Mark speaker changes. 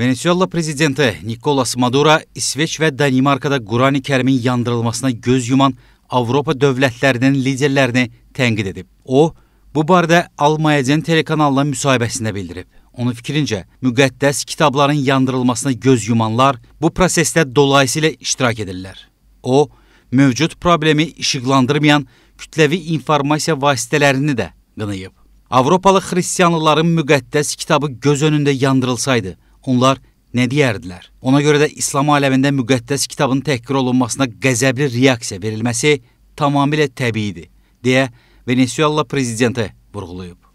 Speaker 1: Venezuela prezidenti Nikolas Madura İsveç və Danimarkada Qurani-Kərimin yandırılmasına göz yuman Avropa dövlətlərinin liderlərini tənqid edib. O, bu barədə Almayacən telekanalına müsahibəsində bildirib. Onun fikrincə, müqəddəs kitabların yandırılmasına göz yumanlar bu prosesdə dolayısıyla iştirak edirlər. O, mövcud problemi işıqlandırmayan kütləvi informasiya vasitələrini də qınayıb. Avropalı xristianlıların müqəddəs kitabı göz önündə yandırılsaydı, onlar nə deyərdilər? Ona görə də İslam aləmində müqəddəs kitabın təhqir olunmasına qəzəbli reaksiya verilməsi tamamilə təbiidir, deyə Venezuela prezidenti
Speaker 2: vurğulayıb.